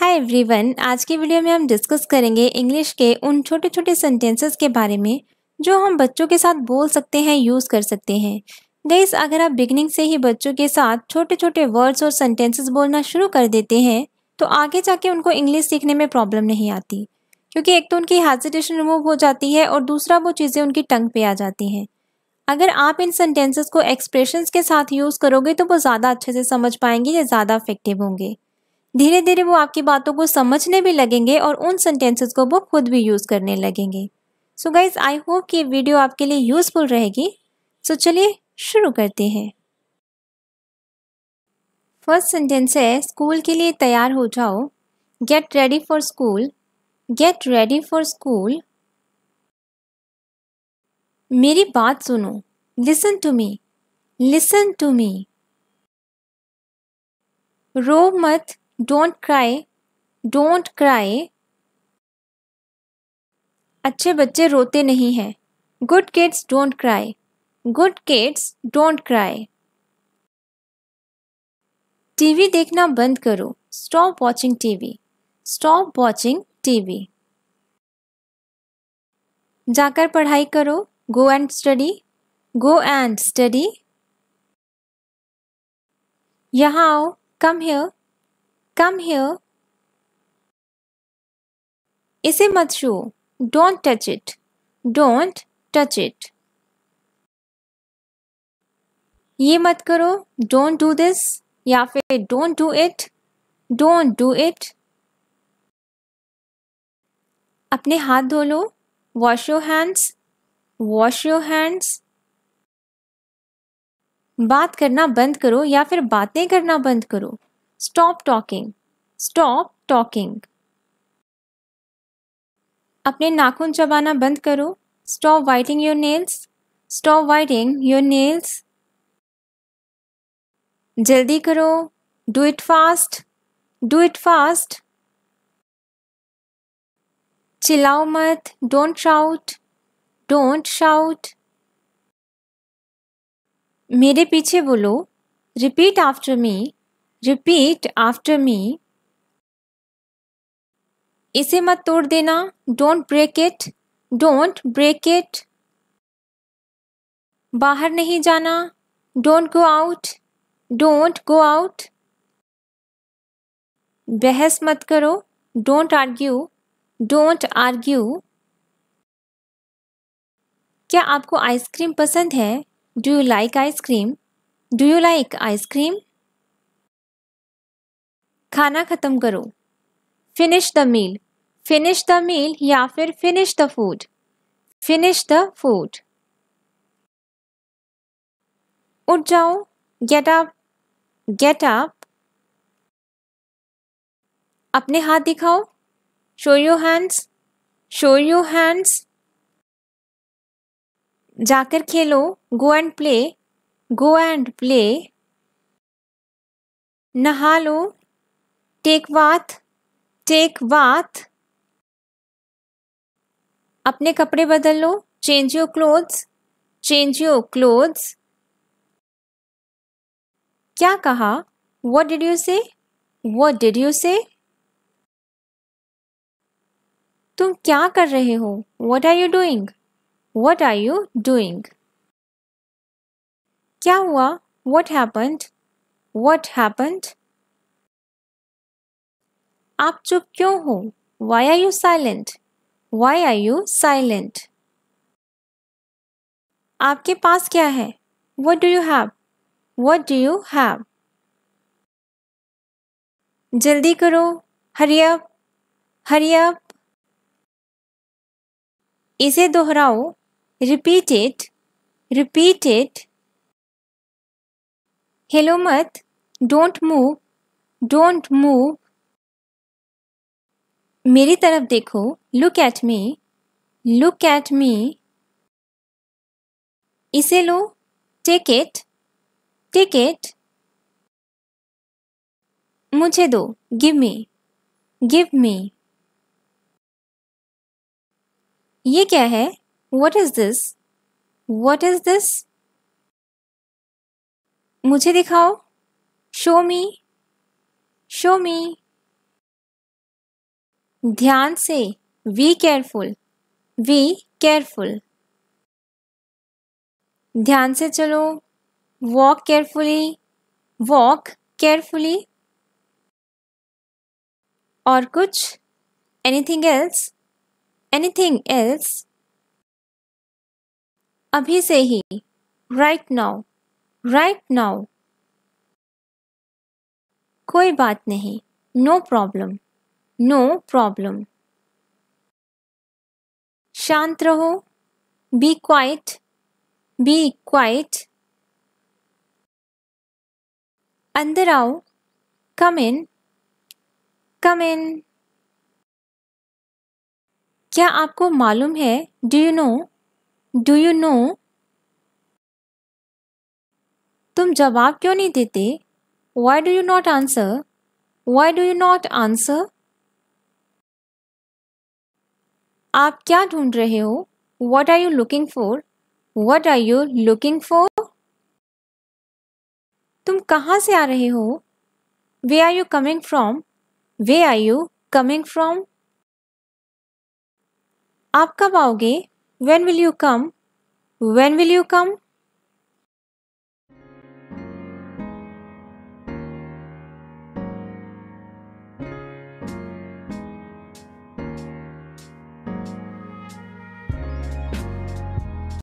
hi everyone आज की video में हम डिस्कस करेंगे इंग्लिश के उन छोटे छोटे सेंटेंसेस के बारे में जो हम बच्चों के साथ बोल सकते हैं यूज़ कर सकते हैं गईस अगर आप बिगनिंग से ही बच्चों के साथ छोटे छोटे वर्ड्स और सेंटेंसेस बोलना शुरू कर देते हैं तो आगे जाके उनको इंग्लिश सीखने में प्रॉब्लम नहीं आती क्योंकि एक तो उनकी हेजिटेशन रिमूव हो जाती है और दूसरा वो चीज़ें उनकी टंग पे आ जाती हैं अगर आप इन सेंटेंसेस को एक्सप्रेशंस के साथ यूज़ करोगे तो वो ज़्यादा अच्छे से समझ पाएंगे या ज़्यादा इफेक्टिव होंगे धीरे धीरे वो आपकी बातों को समझने भी लगेंगे और उन सेंटेंसेस को वो खुद भी यूज़ करने लगेंगे सो गाइज आई होप कि ये वीडियो आपके लिए यूज़फुल रहेगी सो so, चलिए शुरू करते हैं फर्स्ट सेंटेंस है स्कूल के लिए तैयार हो जाओ get ready for school get ready for school मेरी बात सुनो listen to me listen to me रो मत डोंट क्राई डोंट क्राई अच्छे बच्चे रोते नहीं हैं good kids don't cry good kids don't cry TV देखना बंद करो stop watching TV stop watching TV जाकर पढ़ाई करो go and study go and study यहाँ आओ कम हियर कम हियर इसे मत छू don't touch it don't touch it ये मत करो डोंट डू दिस या फिर don't do it don't do it अपने हाथ धो लो wash your hands wash your hands बात करना बंद करो या फिर बातें करना बंद करो स्टॉप टॉकिंग स्टॉप टॉकिंग अपने नाखून चबाना बंद करो stop biting your nails stop biting your nails जल्दी करो do it fast do it fast चिल्लाओ मत डोंट शाउट डोंट शाउट मेरे पीछे बोलो repeat after me repeat after me इसे मत तोड़ देना don't break it don't break it बाहर नहीं जाना don't go out don't go out बहस मत करो डोंट आर्ग्यू डोंट आर्ग्यू क्या आपको आइसक्रीम पसंद है do you like ice cream do you like ice cream खाना ख़त्म करो finish the meal finish the meal या फिर finish the food finish the food उठ जाओ गेट अप गेट अप अपने हाथ दिखाओ show you hands show you hands जाकर खेलो go and play go and play नहा लो टेक वाथ टेक वाथ अपने कपड़े बदल लो change your clothes change your clothes क्या कहा what did you say what did you say तुम क्या कर रहे हो what are you doing what are you doing क्या हुआ वट हैपन्ड वट हैपन्ड आप चुप क्यों हो why are you silent why are you silent आपके पास क्या है what do you have what do you have जल्दी करो हरियप हरियप इसे दोहराओ रिपीट इट रिपीट इट हेलो मत डोंट मूव डोंट मूव मेरी तरफ देखो look at me look at me इसे लो टेक इट टेक इट मुझे दो गिव मी गिव मी ये क्या है what is this what is this मुझे दिखाओ शो मी शो मी ध्यान से वी केयरफुल वी केयरफुल ध्यान से चलो वॉक केयरफुली वॉक केयरफुली और कुछ एनीथिंग एल्स एनीथिंग एल्स अभी से ही राइट नाउ राइट नाउ कोई बात नहीं no no problem no problem शांत रहो बी क्वाइट बी क्वाइट अंदर आओ कम इन कम इन क्या आपको मालूम है do you know do you know तुम जवाब क्यों नहीं देते why do you not answer why do you not answer आप क्या ढूंढ रहे हो what are you looking for what are you looking for तुम कहाँ से आ रहे हो where are you coming from where are you coming from आप कब आओगे when will you come when will you come